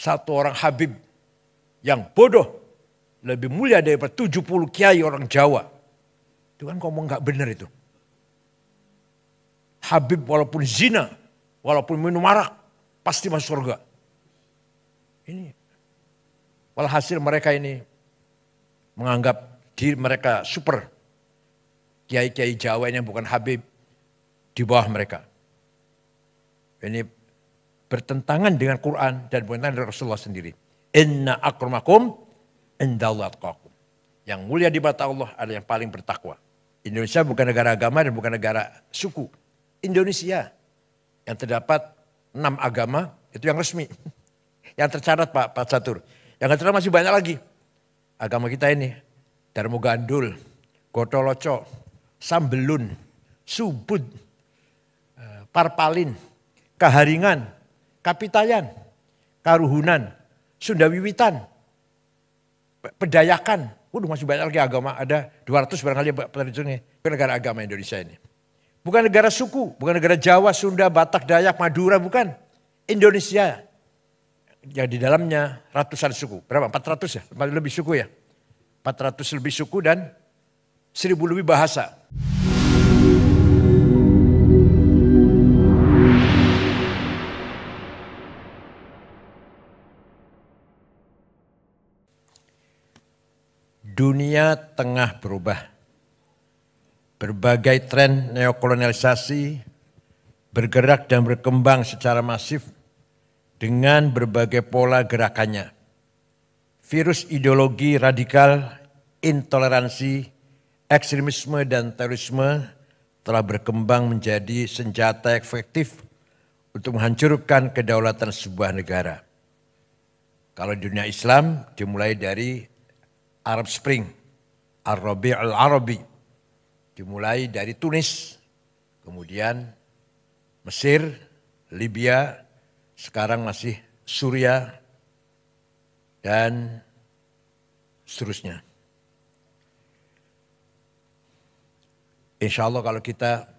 satu orang Habib yang bodoh lebih mulia daripada 70 kiai orang Jawa. Itu kan ngomong nggak benar itu. Habib walaupun zina, walaupun minum arak, pasti masuk surga. Ini walhasil mereka ini menganggap diri mereka super. Kiai-kiai Jawa ini bukan Habib di bawah mereka. Ini bertentangan dengan Quran dan bertentangan dengan Rasulullah sendiri. Inna akramakum indallatqakum. Yang mulia di mata Allah adalah yang paling bertakwa. Indonesia bukan negara agama dan bukan negara suku. Indonesia yang terdapat enam agama itu yang resmi. Yang tercatat Pak, Pak Satur. Yang tercatat masih banyak lagi. Agama kita ini. Darmo Gandul, Gotoloco, Sambelun, Subud, eh, Parpalin, Kaharingan, Kapitayan, Karuhunan, Sunda Wiwitan, Pedayakan. Waduh masih banyak lagi agama, ada 200 barangkali penerjunnya. ke negara agama Indonesia ini. Bukan negara suku, bukan negara Jawa, Sunda, Batak, Dayak, Madura, bukan. Indonesia yang di dalamnya ratusan suku. Berapa? 400 ya? Lebih suku ya? 400 lebih suku dan 1000 lebih bahasa. dunia tengah berubah. Berbagai tren neokolonialisasi bergerak dan berkembang secara masif dengan berbagai pola gerakannya. Virus ideologi radikal, intoleransi, ekstremisme, dan terorisme telah berkembang menjadi senjata efektif untuk menghancurkan kedaulatan sebuah negara. Kalau dunia Islam dimulai dari Arab Spring, Arabi al-Arabi. Dimulai dari Tunis, kemudian Mesir, Libya, sekarang masih Suria, dan seterusnya. Insya Allah kalau kita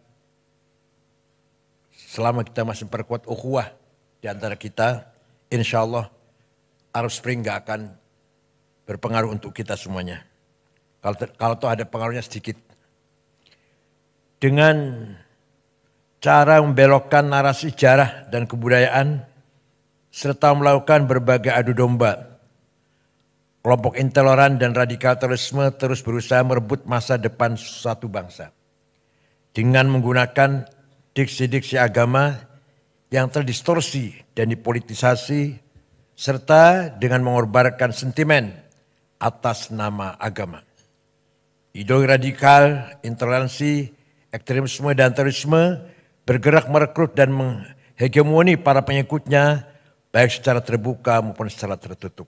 selama kita masih perkuat ukhuwah di antara kita, insya Allah Arab Spring gak akan berpengaruh untuk kita semuanya. Kalau kalau tuh ada pengaruhnya sedikit. Dengan cara membelokkan narasi sejarah dan kebudayaan serta melakukan berbagai adu domba. Kelompok intoleran dan radikal terorisme terus berusaha merebut masa depan satu bangsa dengan menggunakan diksi-diksi agama yang terdistorsi dan dipolitisasi serta dengan mengorbankan sentimen atas nama agama. Ideologi radikal, intoleransi, ekstremisme dan terorisme bergerak merekrut dan menghegemoni para pengikutnya baik secara terbuka maupun secara tertutup.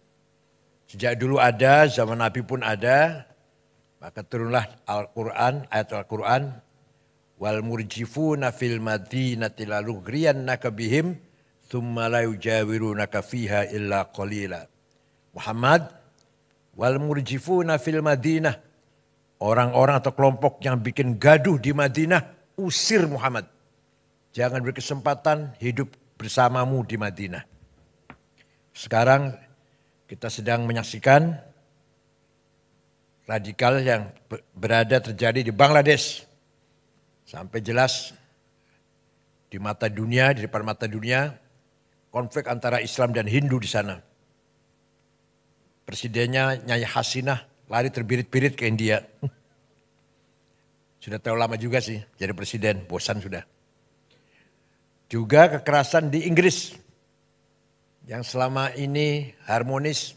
Sejak dulu ada, zaman Nabi pun ada, maka turunlah Al-Quran, ayat Al-Quran, wal murjifuna fil madinati lalugriyannaka bihim thumma la yujawirunaka fiha illa qalila. Muhammad, Wal murjifuna fil Madinah. Orang-orang atau kelompok yang bikin gaduh di Madinah, usir Muhammad. Jangan berkesempatan hidup bersamamu di Madinah. Sekarang kita sedang menyaksikan radikal yang berada terjadi di Bangladesh. Sampai jelas di mata dunia, di depan mata dunia, konflik antara Islam dan Hindu di sana. Presidennya Nyai Hasinah lari terbirit-birit ke India. Sudah terlalu lama juga sih jadi presiden, bosan sudah. Juga kekerasan di Inggris yang selama ini harmonis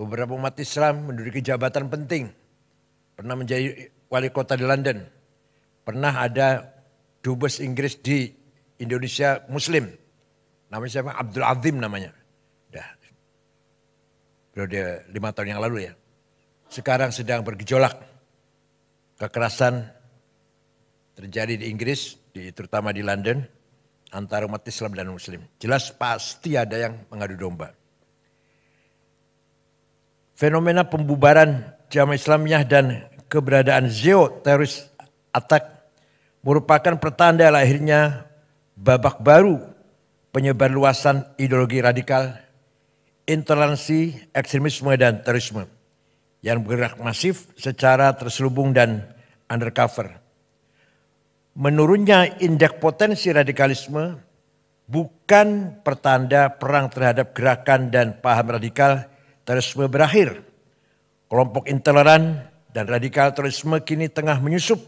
beberapa umat Islam menduduki jabatan penting. Pernah menjadi wali kota di London. Pernah ada dubes Inggris di Indonesia Muslim. Namanya siapa? Abdul Azim namanya periode lima tahun yang lalu ya. Sekarang sedang bergejolak kekerasan terjadi di Inggris, di, terutama di London, antara umat Islam dan Muslim. Jelas pasti ada yang mengadu domba. Fenomena pembubaran jamaah Islamiyah dan keberadaan zeo teroris attack merupakan pertanda lahirnya babak baru penyebar luasan ideologi radikal intoleransi, ekstremisme, dan terorisme yang bergerak masif secara terselubung dan undercover. Menurunnya indeks potensi radikalisme bukan pertanda perang terhadap gerakan dan paham radikal terorisme berakhir. Kelompok intoleran dan radikal terorisme kini tengah menyusup,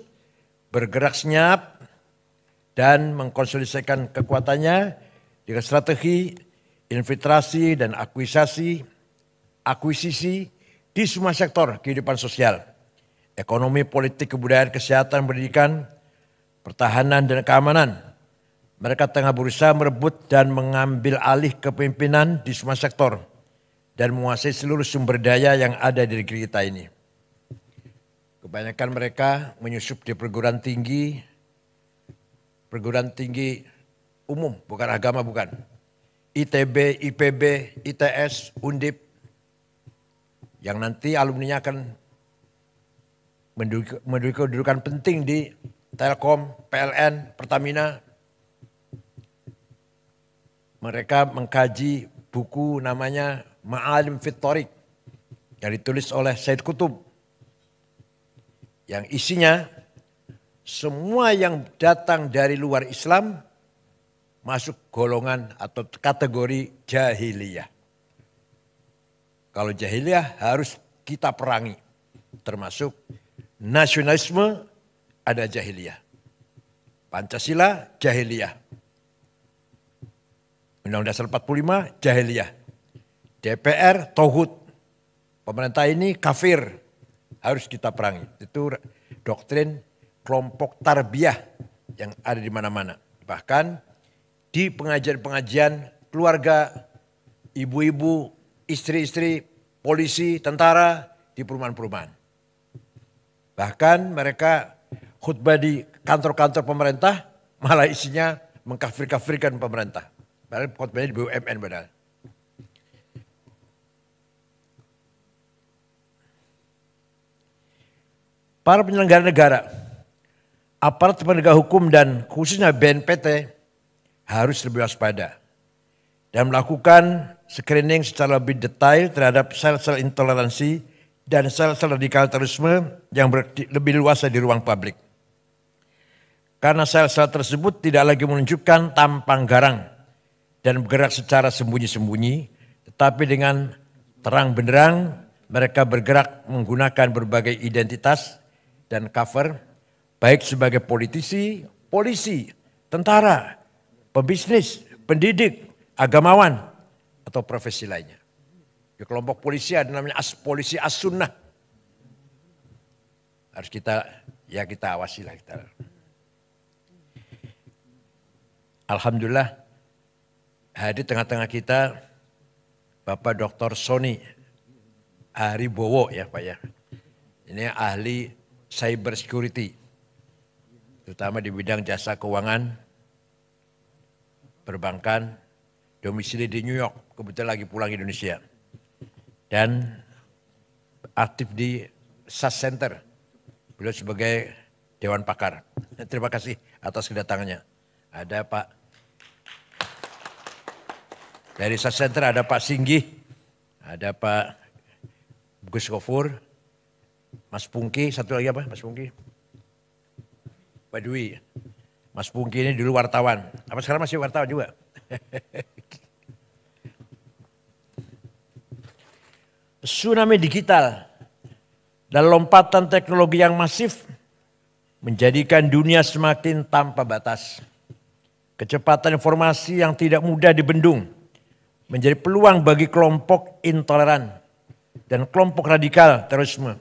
bergerak senyap, dan mengkonsolidasikan kekuatannya dengan strategi infiltrasi dan akuisasi, akuisisi di semua sektor kehidupan sosial, ekonomi, politik, kebudayaan, kesehatan, pendidikan, pertahanan, dan keamanan. Mereka tengah berusaha merebut dan mengambil alih kepemimpinan di semua sektor dan menguasai seluruh sumber daya yang ada di negeri kita ini. Kebanyakan mereka menyusup di perguruan tinggi, perguruan tinggi umum, bukan agama, bukan ITB, IPB, ITS, Undip yang nanti alumninya akan menduduki kedudukan penting di Telkom, PLN, Pertamina. Mereka mengkaji buku namanya Ma'alim Fitorik yang ditulis oleh Said Kutub. Yang isinya semua yang datang dari luar Islam masuk golongan atau kategori jahiliyah. Kalau jahiliyah harus kita perangi. Termasuk nasionalisme ada jahiliyah. Pancasila jahiliyah. Undang-Undang 45 jahiliyah. DPR tohut. Pemerintah ini kafir. Harus kita perangi. Itu doktrin kelompok tarbiyah yang ada di mana-mana. Bahkan di pengajian-pengajian keluarga, ibu-ibu, istri-istri, polisi, tentara di perumahan-perumahan. Bahkan mereka khutbah di kantor-kantor pemerintah malah isinya mengkafir-kafirkan pemerintah. Padahal khutbahnya di BUMN padahal. Para penyelenggara negara, aparat penegak hukum dan khususnya BNPT harus lebih waspada dan melakukan screening secara lebih detail terhadap sel-sel intoleransi dan sel-sel radikal terorisme yang lebih luas di ruang publik. Karena sel-sel tersebut tidak lagi menunjukkan tampang garang dan bergerak secara sembunyi-sembunyi, tetapi dengan terang benderang mereka bergerak menggunakan berbagai identitas dan cover, baik sebagai politisi, polisi, tentara, pebisnis, pendidik, agamawan, atau profesi lainnya. Di kelompok polisi ada namanya as, polisi as-sunnah. Harus kita, ya kita awasi lah kita. Alhamdulillah hadir tengah-tengah kita Bapak Dr. Sony Ari Bowo ya Pak ya. Ini ahli cyber security terutama di bidang jasa keuangan perbankan domisili di New York, kebetulan lagi pulang ke Indonesia. Dan aktif di SAS Center, beliau sebagai Dewan Pakar. Terima kasih atas kedatangannya. Ada Pak dari SAS Center ada Pak Singgi, ada Pak Gus Gofur, Mas Pungki, satu lagi apa Mas Pungki? Pak Dwi, Mas Pungki ini dulu wartawan. Apa sekarang masih wartawan juga? Tsunami digital dan lompatan teknologi yang masif menjadikan dunia semakin tanpa batas. Kecepatan informasi yang tidak mudah dibendung menjadi peluang bagi kelompok intoleran dan kelompok radikal terorisme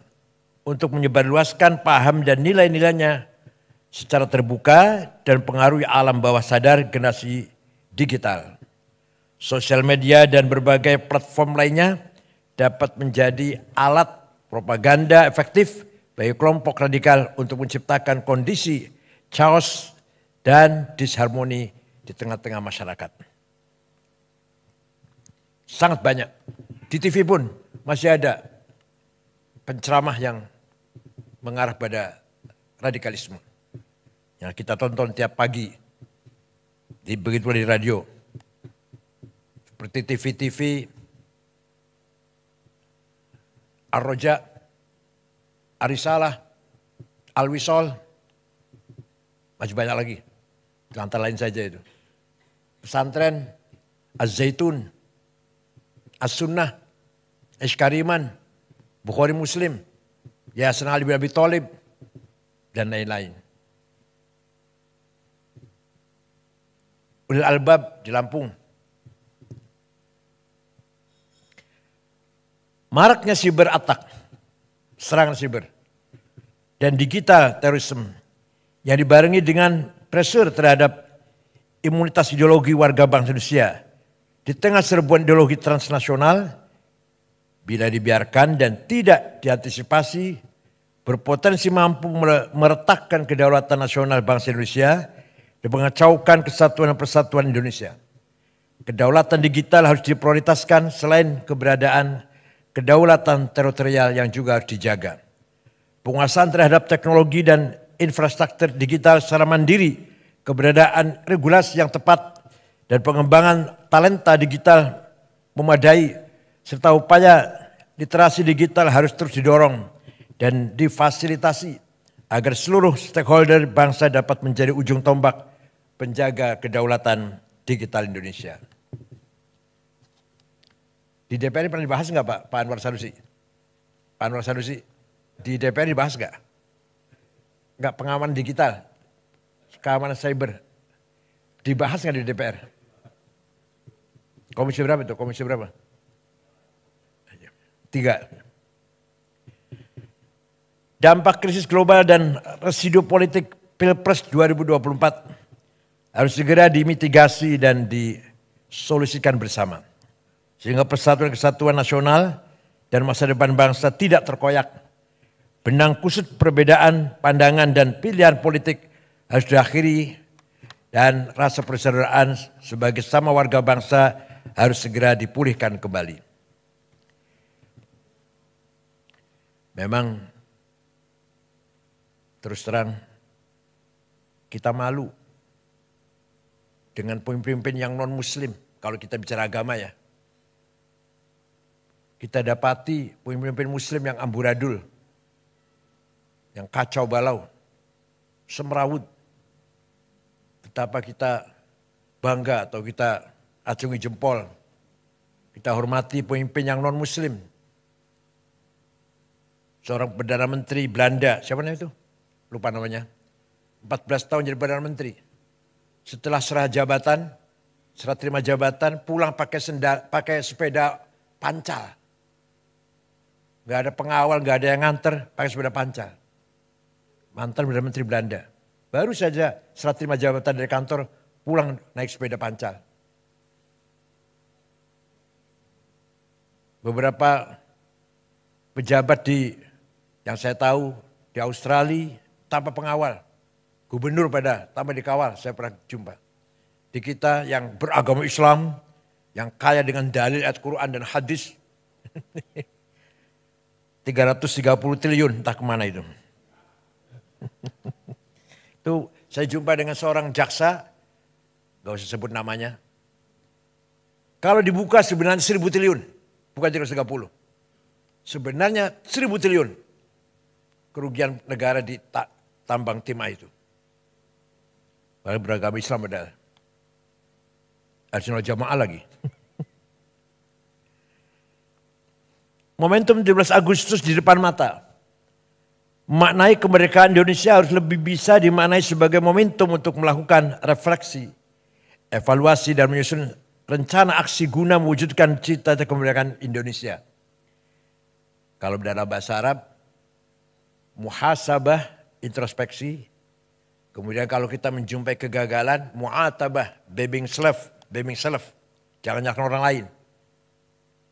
untuk menyebarluaskan paham dan nilai-nilainya secara terbuka dan pengaruhi alam bawah sadar generasi digital. Sosial media dan berbagai platform lainnya dapat menjadi alat propaganda efektif bagi kelompok radikal untuk menciptakan kondisi chaos dan disharmoni di tengah-tengah masyarakat. Sangat banyak. Di TV pun masih ada penceramah yang mengarah pada radikalisme yang kita tonton tiap pagi di begitu di radio seperti TV-TV Arroja, Arisala, Arisalah al masih banyak lagi lantar lain saja itu pesantren Az-Zaitun As-Sunnah Eskariman Bukhari Muslim Yasin Ali bin Abi Thalib dan lain-lain Ulil Albab di Lampung. Maraknya siber attack, serangan siber, dan digital terorisme yang dibarengi dengan pressure terhadap imunitas ideologi warga bangsa Indonesia di tengah serbuan ideologi transnasional bila dibiarkan dan tidak diantisipasi berpotensi mampu meretakkan kedaulatan nasional bangsa Indonesia dan mengacaukan kesatuan dan persatuan Indonesia. Kedaulatan digital harus diprioritaskan selain keberadaan kedaulatan teritorial yang juga harus dijaga. Penguasaan terhadap teknologi dan infrastruktur digital secara mandiri, keberadaan regulasi yang tepat dan pengembangan talenta digital memadai serta upaya literasi digital harus terus didorong dan difasilitasi agar seluruh stakeholder bangsa dapat menjadi ujung tombak penjaga kedaulatan digital Indonesia. Di DPR pernah dibahas nggak Pak, Pak Anwar Sanusi? Pak Anwar Sanusi, di DPR dibahas nggak? Nggak pengaman digital, keamanan cyber. Dibahas nggak di DPR? Komisi berapa itu? Komisi berapa? Tiga. Dampak krisis global dan residu politik Pilpres 2024 harus segera dimitigasi dan disolusikan bersama. Sehingga persatuan kesatuan nasional dan masa depan bangsa tidak terkoyak. Benang kusut perbedaan pandangan dan pilihan politik harus diakhiri dan rasa persaudaraan sebagai sama warga bangsa harus segera dipulihkan kembali. Memang terus terang kita malu dengan pemimpin pemimpin yang non-muslim. Kalau kita bicara agama ya. Kita dapati pemimpin muslim yang amburadul. Yang kacau balau. Semrawut. Betapa kita bangga atau kita acungi jempol. Kita hormati pemimpin yang non-muslim. Seorang Perdana Menteri Belanda, siapa namanya itu? Lupa namanya. 14 tahun jadi Perdana Menteri. Setelah serah jabatan, serah terima jabatan, pulang pakai senda, pakai sepeda pancal. Gak ada pengawal, gak ada yang nganter, pakai sepeda pancal. Mantan Perdana Menteri Belanda. Baru saja serah terima jabatan dari kantor, pulang naik sepeda pancal. Beberapa pejabat di yang saya tahu di Australia tanpa pengawal. Gubernur pada Taman Dikawal saya pernah jumpa. Di kita yang beragama Islam, yang kaya dengan dalil Al-Quran dan hadis. 330 triliun entah kemana itu. itu saya jumpa dengan seorang jaksa, gak usah sebut namanya. Kalau dibuka sebenarnya 1000 triliun, bukan 330. Sebenarnya 1000 triliun kerugian negara di tambang timah itu. Barang beragama Islam ada Arsenal jamaah lagi. Momentum 17 Agustus di depan mata. Maknai kemerdekaan Indonesia harus lebih bisa dimaknai sebagai momentum untuk melakukan refleksi, evaluasi dan menyusun rencana aksi guna mewujudkan cita-cita kemerdekaan Indonesia. Kalau dalam bahasa Arab, muhasabah, introspeksi, Kemudian kalau kita menjumpai kegagalan, mu'atabah, bebing self, bebing self. Jangan nyalakan orang lain.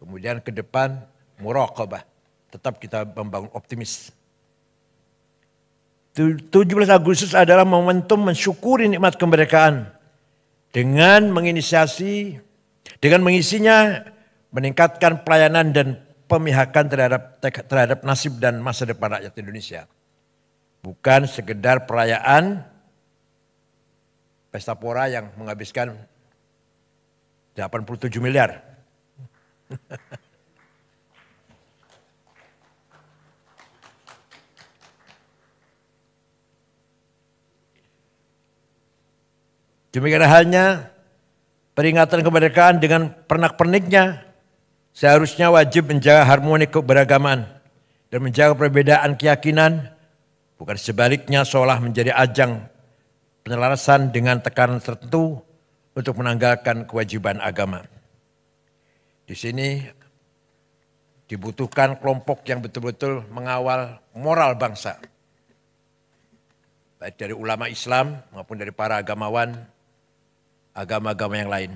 Kemudian ke depan, muraqabah. Tetap kita membangun optimis. 17 Agustus adalah momentum mensyukuri nikmat kemerdekaan dengan menginisiasi, dengan mengisinya meningkatkan pelayanan dan pemihakan terhadap terhadap nasib dan masa depan rakyat Indonesia. Bukan sekedar perayaan pesta pora yang menghabiskan 87 miliar. Demikian halnya peringatan kemerdekaan dengan pernak-perniknya seharusnya wajib menjaga harmoni keberagaman dan menjaga perbedaan keyakinan, bukan sebaliknya seolah menjadi ajang Penyelarasan dengan tekanan tertentu untuk menanggalkan kewajiban agama. Di sini dibutuhkan kelompok yang betul-betul mengawal moral bangsa. Baik dari ulama Islam maupun dari para agamawan, agama-agama yang lain.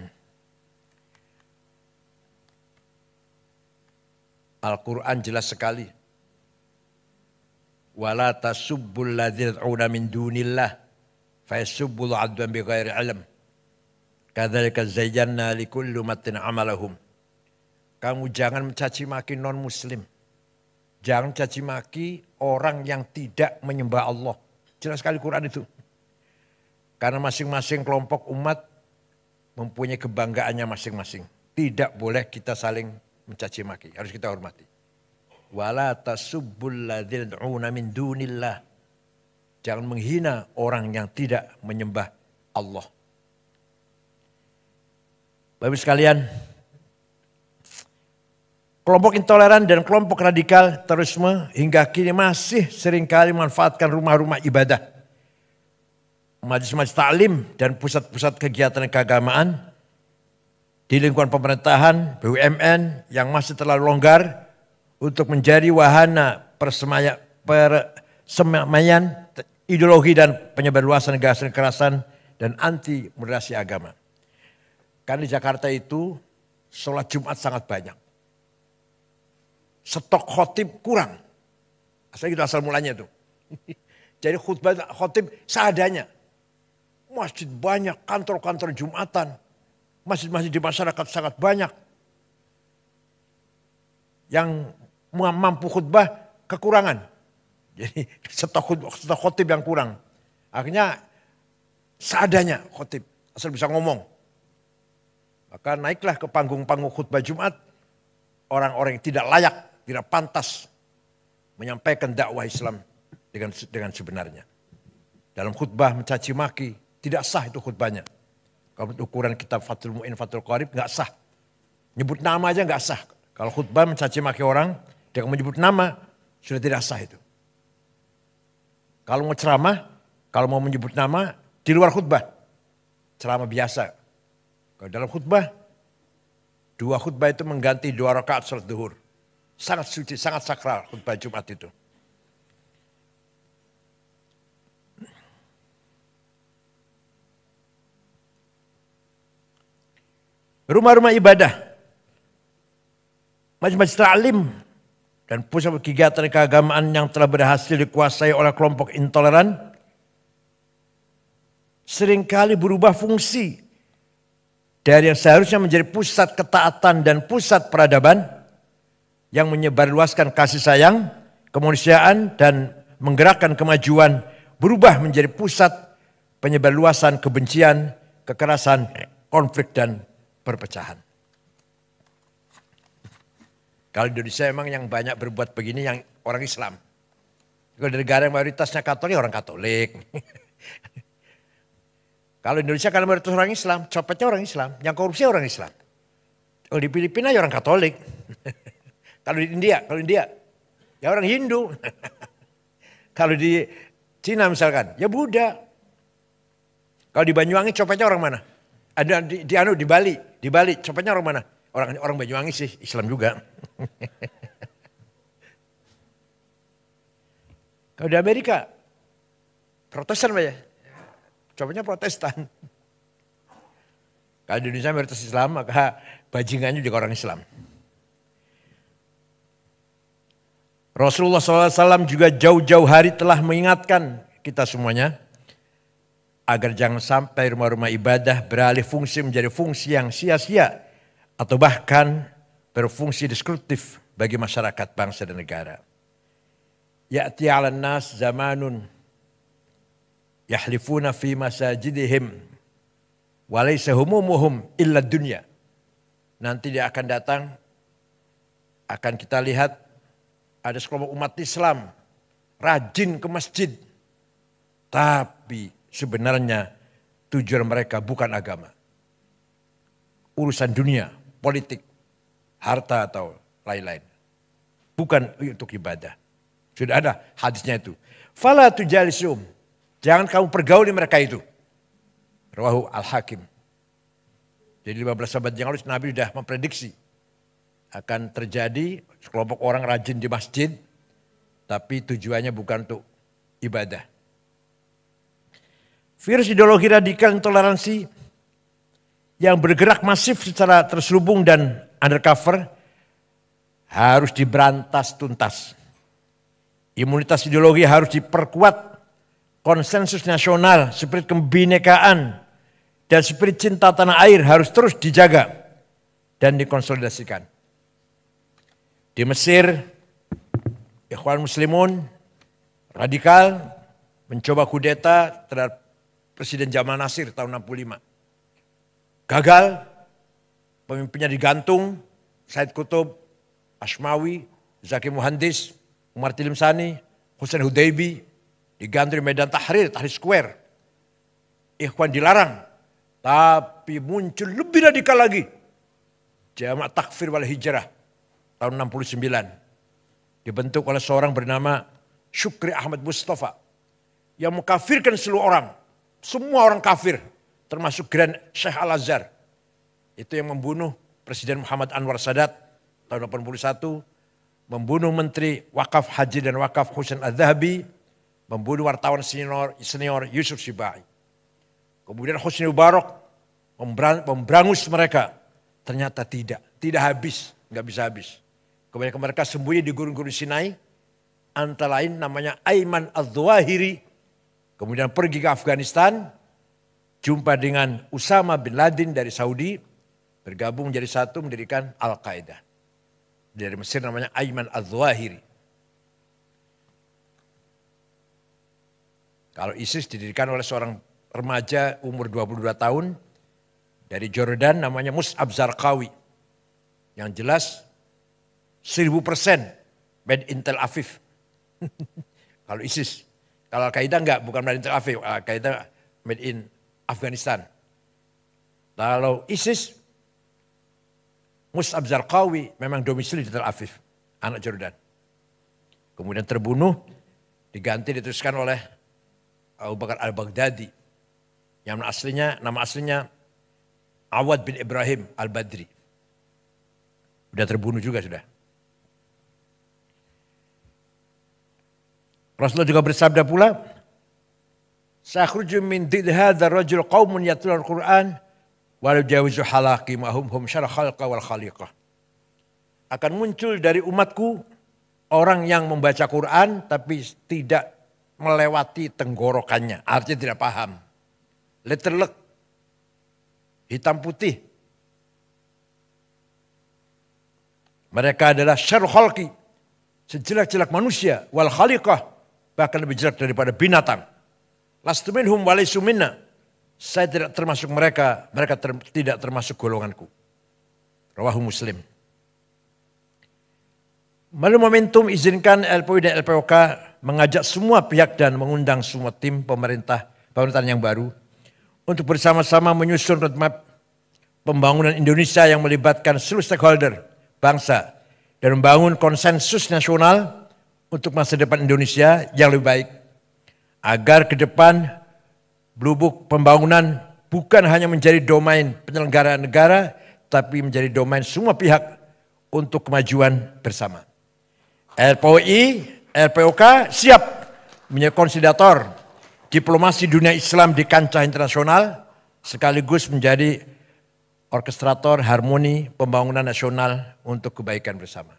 Al-Quran jelas sekali. Wala tasubbul ladzina min dunillah فيسب عبدا alam, علم كذلك زينا لكل matin amalahum. kamu jangan mencaci maki non muslim jangan mencaci maki orang yang tidak menyembah Allah jelas sekali Quran itu karena masing-masing kelompok umat mempunyai kebanggaannya masing-masing tidak boleh kita saling mencaci maki harus kita hormati wala tasubbul ladzina min dunillah Jangan menghina orang yang tidak menyembah Allah. Bapak sekalian, kelompok intoleran dan kelompok radikal terorisme hingga kini masih seringkali memanfaatkan rumah-rumah ibadah. majlis-majlis ta'lim dan pusat-pusat kegiatan keagamaan di lingkungan pemerintahan, BUMN yang masih terlalu longgar untuk menjadi wahana persemayan ideologi dan penyebarluasan gagasan kekerasan dan anti moderasi agama. Karena di Jakarta itu sholat Jumat sangat banyak. Stok khotib kurang. Asal itu asal mulanya itu. Jadi khutbah khotib seadanya. Masjid banyak, kantor-kantor Jumatan. Masjid-masjid di masyarakat sangat banyak. Yang mampu khutbah kekurangan. Jadi stok khotib yang kurang. Akhirnya seadanya khotib, asal bisa ngomong. Maka naiklah ke panggung-panggung khutbah Jumat, orang-orang yang tidak layak, tidak pantas menyampaikan dakwah Islam dengan dengan sebenarnya. Dalam khutbah mencaci maki, tidak sah itu khutbahnya. Kalau ukuran kitab Fathul Mu'in, Fathul Qarib, nggak sah. Nyebut nama aja nggak sah. Kalau khutbah mencaci maki orang, dengan menyebut nama, sudah tidak sah itu. Kalau mau ceramah, kalau mau menyebut nama, di luar khutbah. Ceramah biasa. Kalau dalam khutbah, dua khutbah itu mengganti dua rakaat sholat duhur. Sangat suci, sangat sakral khutbah Jumat itu. Rumah-rumah ibadah, majelis-majelis ta'lim dan pusat kegiatan keagamaan yang telah berhasil dikuasai oleh kelompok intoleran seringkali berubah fungsi dari yang seharusnya menjadi pusat ketaatan dan pusat peradaban yang menyebarluaskan kasih sayang, kemanusiaan dan menggerakkan kemajuan berubah menjadi pusat penyebarluasan kebencian, kekerasan, konflik dan perpecahan. Kalau Indonesia memang yang banyak berbuat begini yang orang Islam. Kalau di negara yang mayoritasnya Katolik, orang Katolik. kalau Indonesia kalau mayoritas orang Islam, copetnya orang Islam, yang korupsi orang Islam. Kalau di Filipina ya orang Katolik. kalau di India, kalau India ya orang Hindu. kalau di Cina misalkan, ya Buddha. Kalau di Banyuwangi copetnya orang mana? Ada di, di anu di Bali, di Bali copetnya orang mana? Orang orang Banyuwangi sih Islam juga. Kalau di Amerika, Protestan aja. Ya? Cobanya Protestan. Kalau di Indonesia mayoritas Islam, maka bajingannya juga orang Islam. Rasulullah SAW juga jauh-jauh hari telah mengingatkan kita semuanya agar jangan sampai rumah-rumah ibadah beralih fungsi menjadi fungsi yang sia-sia atau bahkan berfungsi deskriptif bagi masyarakat bangsa dan negara. Ya'ti 'alan nas zamanun yahlifuna fi masajidihim wa humumuhum illa dunya. Nanti dia akan datang akan kita lihat ada sekelompok umat Islam rajin ke masjid. Tapi sebenarnya tujuan mereka bukan agama. Urusan dunia, politik, harta atau lain-lain. Bukan untuk ibadah. Sudah ada hadisnya itu. Fala tujalisum. Jangan kamu pergauli mereka itu. Ruahu al-Hakim. Jadi 15 sahabat yang lalu Nabi sudah memprediksi akan terjadi sekelompok orang rajin di masjid tapi tujuannya bukan untuk ibadah. Virus ideologi radikal intoleransi yang bergerak masif secara terselubung dan undercover harus diberantas tuntas. Imunitas ideologi harus diperkuat. Konsensus nasional, spirit kebinekaan, dan spirit cinta tanah air harus terus dijaga dan dikonsolidasikan. Di Mesir, Ikhwan Muslimun radikal mencoba kudeta terhadap Presiden Jamal Nasir tahun 65 gagal, pemimpinnya digantung, Said Kutub, Asmawi, Zaki Muhandis, Umar Tilimsani, Hussein Hudaybi, digantung di Medan Tahrir, Tahrir Square. Ikhwan dilarang, tapi muncul lebih radikal lagi. Jamaah Takfir wal Hijrah tahun 69. Dibentuk oleh seorang bernama Syukri Ahmad Mustafa. Yang mengkafirkan seluruh orang. Semua orang kafir, termasuk Grand Sheikh Al-Azhar. Itu yang membunuh Presiden Muhammad Anwar Sadat tahun 81, membunuh Menteri Wakaf Haji dan Wakaf Husain Al-Dhabi, membunuh wartawan senior, senior Yusuf Sibai. Kemudian Husni Mubarak memberangus mereka. Ternyata tidak, tidak habis, nggak bisa habis. Kemudian mereka sembunyi di gurun-gurun Sinai, antara lain namanya Aiman Al-Zawahiri. Kemudian pergi ke Afghanistan, jumpa dengan Usama bin Laden dari Saudi, bergabung jadi satu mendirikan Al-Qaeda. Dari Mesir namanya Ayman Al-Zawahiri. Kalau ISIS didirikan oleh seorang remaja umur 22 tahun dari Jordan namanya Mus'ab Zarqawi. Yang jelas 1000 persen made in Tel Aviv. Kalau ISIS. Kalau Al-Qaeda enggak, bukan Bad Intel Tel Aviv. Al-Qaeda made in Afghanistan. Kalau ISIS, Mus'ab Zarqawi memang domisili di Tel Aviv, anak Jordan. Kemudian terbunuh, diganti diteruskan oleh Abu Bakar Al-Baghdadi. Yang aslinya, nama aslinya Awad bin Ibrahim Al-Badri. Sudah terbunuh juga sudah. Rasulullah juga bersabda pula, سأخرج min دين هذا الرجل قوم يتلون Quran walau jawizu halaki mahum hum syara khalqa wal khaliqah. Akan muncul dari umatku orang yang membaca Quran tapi tidak melewati tenggorokannya. Artinya tidak paham. Letterlek. Hitam putih. Mereka adalah syarul khalqi. Sejelek-jelek manusia. Wal khaliqah. Bahkan lebih jelek daripada binatang. Lastu minhum walaysu minna. Saya tidak termasuk mereka, mereka ter, tidak termasuk golonganku. Rawahu Muslim. Melalui momentum izinkan LPU dan LPOK mengajak semua pihak dan mengundang semua tim pemerintah pemerintahan yang baru untuk bersama-sama menyusun roadmap pembangunan Indonesia yang melibatkan seluruh stakeholder bangsa dan membangun konsensus nasional untuk masa depan Indonesia yang lebih baik agar ke depan Blue Book pembangunan bukan hanya menjadi domain penyelenggaraan negara, tapi menjadi domain semua pihak untuk kemajuan bersama. RPOI, RPOK siap menjadi konsidator diplomasi dunia Islam di kancah internasional, sekaligus menjadi orkestrator harmoni pembangunan nasional untuk kebaikan bersama.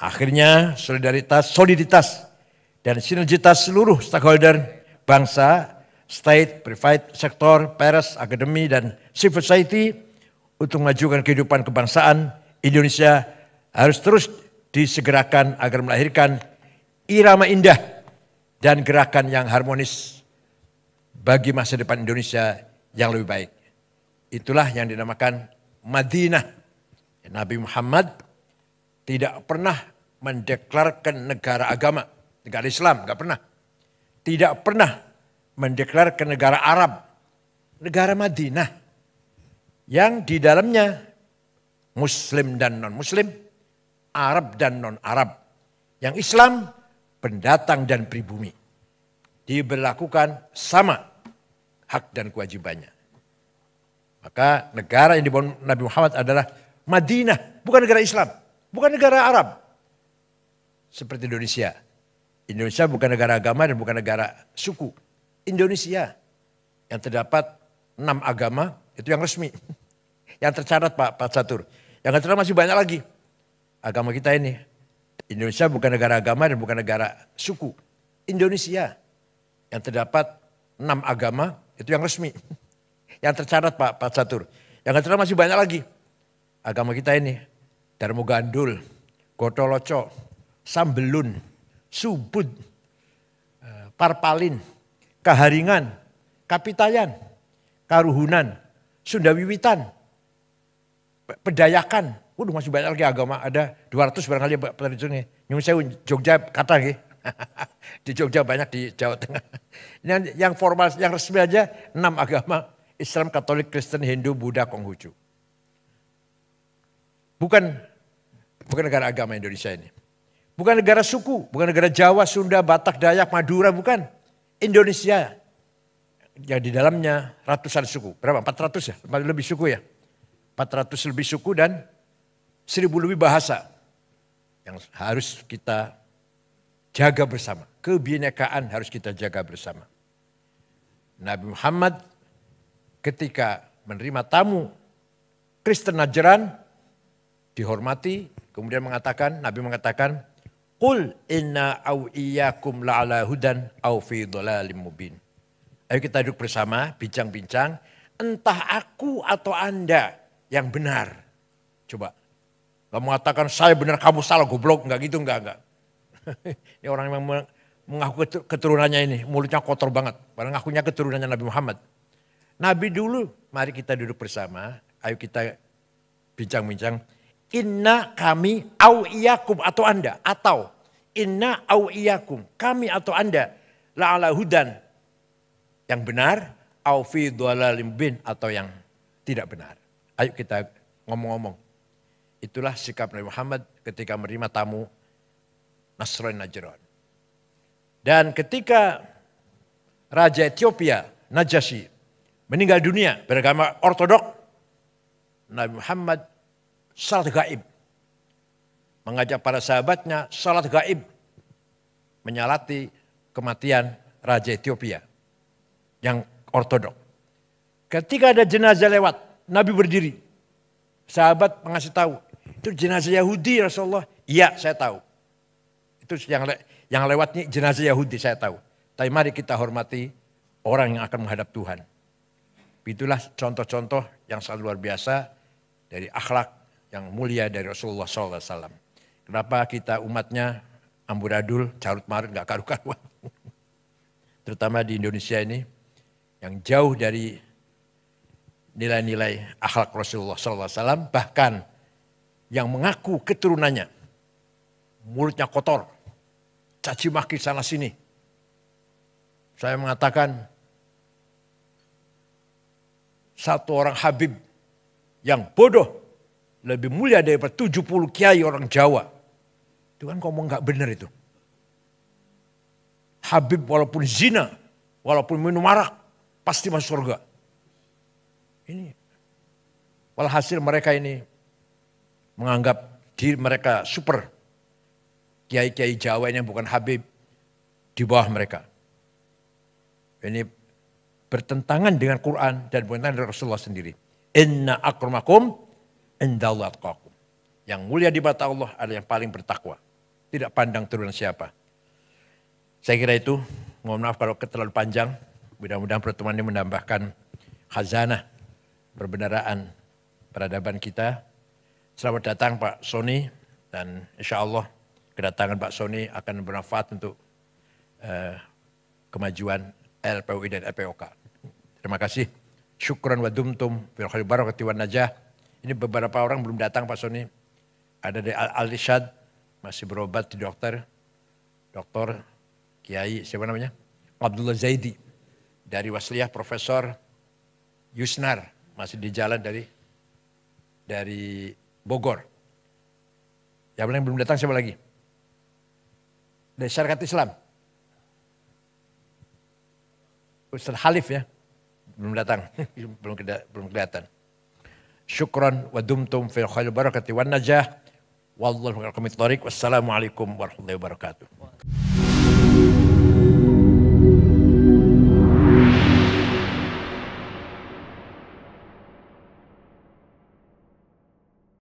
Akhirnya solidaritas, soliditas dan sinergitas seluruh stakeholder bangsa, state, private, sektor, peres, akademi, dan civil society untuk mengajukan kehidupan kebangsaan Indonesia harus terus disegerakan agar melahirkan irama indah dan gerakan yang harmonis bagi masa depan Indonesia yang lebih baik. Itulah yang dinamakan Madinah. Nabi Muhammad tidak pernah mendeklarkan negara agama negara Islam, nggak pernah. Tidak pernah mendeklar ke negara Arab, negara Madinah yang di dalamnya Muslim dan non-Muslim, Arab dan non-Arab, yang Islam, pendatang dan pribumi. Diberlakukan sama hak dan kewajibannya. Maka negara yang dibangun Nabi Muhammad adalah Madinah, bukan negara Islam, bukan negara Arab. Seperti Indonesia, Indonesia bukan negara agama dan bukan negara suku. Indonesia yang terdapat enam agama itu yang resmi. Yang tercatat Pak, Pak Catur. Yang tercatat masih banyak lagi. Agama kita ini. Indonesia bukan negara agama dan bukan negara suku. Indonesia yang terdapat enam agama itu yang resmi. Yang tercatat Pak, Pak Catur. Yang tercatat masih banyak lagi. Agama kita ini. Darmogandul, Gandul, Gotoloco, Sambelun, subud, eh, parpalin, kaharingan, kapitayan, karuhunan, Sundawiwitan, Wiwitan, Pedayakan. Waduh masih banyak lagi agama, ada 200 barangkali penerjunnya. Nyung saya Jogja kata gitu. di Jogja banyak di Jawa Tengah. Yang, yang formal, yang resmi aja enam agama Islam, Katolik, Kristen, Hindu, Buddha, Konghucu. Bukan bukan negara agama Indonesia ini. Bukan negara suku, bukan negara Jawa, Sunda, Batak, Dayak, Madura, bukan. Indonesia. Yang di dalamnya ratusan suku. Berapa? 400 ya? Lebih suku ya? 400 lebih suku dan 1000 lebih bahasa. Yang harus kita jaga bersama. Kebinekaan harus kita jaga bersama. Nabi Muhammad ketika menerima tamu Kristen Najran dihormati, kemudian mengatakan, Nabi mengatakan, Qul inna au iyyakum la'ala hudan au fi dhalalim mubin. Ayo kita duduk bersama, bincang-bincang. Entah aku atau Anda yang benar. Coba. Gak mengatakan saya benar, kamu salah, goblok. Enggak gitu, enggak, enggak. Ini orang yang mengaku keturunannya ini, mulutnya kotor banget. Padahal ngakunya keturunannya Nabi Muhammad. Nabi dulu, mari kita duduk bersama. Ayo kita bincang-bincang inna kami au iyakum atau anda atau inna au iyakum kami atau anda la ala hudan yang benar au fi dhalalim bin atau yang tidak benar. Ayo kita ngomong-ngomong. Itulah sikap Nabi Muhammad ketika menerima tamu Nasrul Najran. Dan ketika Raja Ethiopia Najasyi meninggal dunia beragama Ortodok, Nabi Muhammad salat gaib. Mengajak para sahabatnya salat gaib. Menyalati kematian Raja Ethiopia yang ortodok. Ketika ada jenazah lewat, Nabi berdiri. Sahabat mengasih tahu, itu jenazah Yahudi ya Rasulullah. Iya, saya tahu. Itu yang le yang lewatnya jenazah Yahudi saya tahu. Tapi mari kita hormati orang yang akan menghadap Tuhan. Itulah contoh-contoh yang sangat luar biasa dari akhlak yang mulia dari Rasulullah SAW. Kenapa kita umatnya amburadul, carut marut, nggak karu-karuan. Terutama di Indonesia ini yang jauh dari nilai-nilai akhlak Rasulullah SAW. Bahkan yang mengaku keturunannya, mulutnya kotor, caci maki sana sini. Saya mengatakan satu orang Habib yang bodoh lebih mulia daripada 70 kiai orang Jawa. Itu kan ngomong nggak benar itu. Habib walaupun zina, walaupun minum arak, pasti masuk surga. Ini. Walhasil mereka ini menganggap diri mereka super. Kiai-kiai Jawa ini bukan Habib di bawah mereka. Ini bertentangan dengan Quran dan bertentangan dengan Rasulullah sendiri. Inna akramakum indallah atqakum. Yang mulia di mata Allah adalah yang paling bertakwa. Tidak pandang turun siapa. Saya kira itu, mohon maaf kalau terlalu panjang. Mudah-mudahan pertemuan ini menambahkan khazanah perbendaraan peradaban kita. Selamat datang Pak Sony dan insya Allah kedatangan Pak Sony akan bermanfaat untuk eh, kemajuan LPUI dan LPOK. Terima kasih. syukuran wa dumtum fil khair barakati wan najah. Ini beberapa orang belum datang Pak Sony. Ada dari al -Rishad, masih berobat di dokter. Dokter Kiai, siapa namanya? Abdullah Zaidi. Dari Wasliyah Profesor Yusnar, masih di jalan dari dari Bogor. Yang lain belum datang siapa lagi? Dari syarikat Islam. Ustaz Halif ya, belum datang, belum, belum kelihatan. شكرا ودمتم في خير البركة والنجاح والله لكم الطريق والسلام عليكم ورحمة الله وبركاته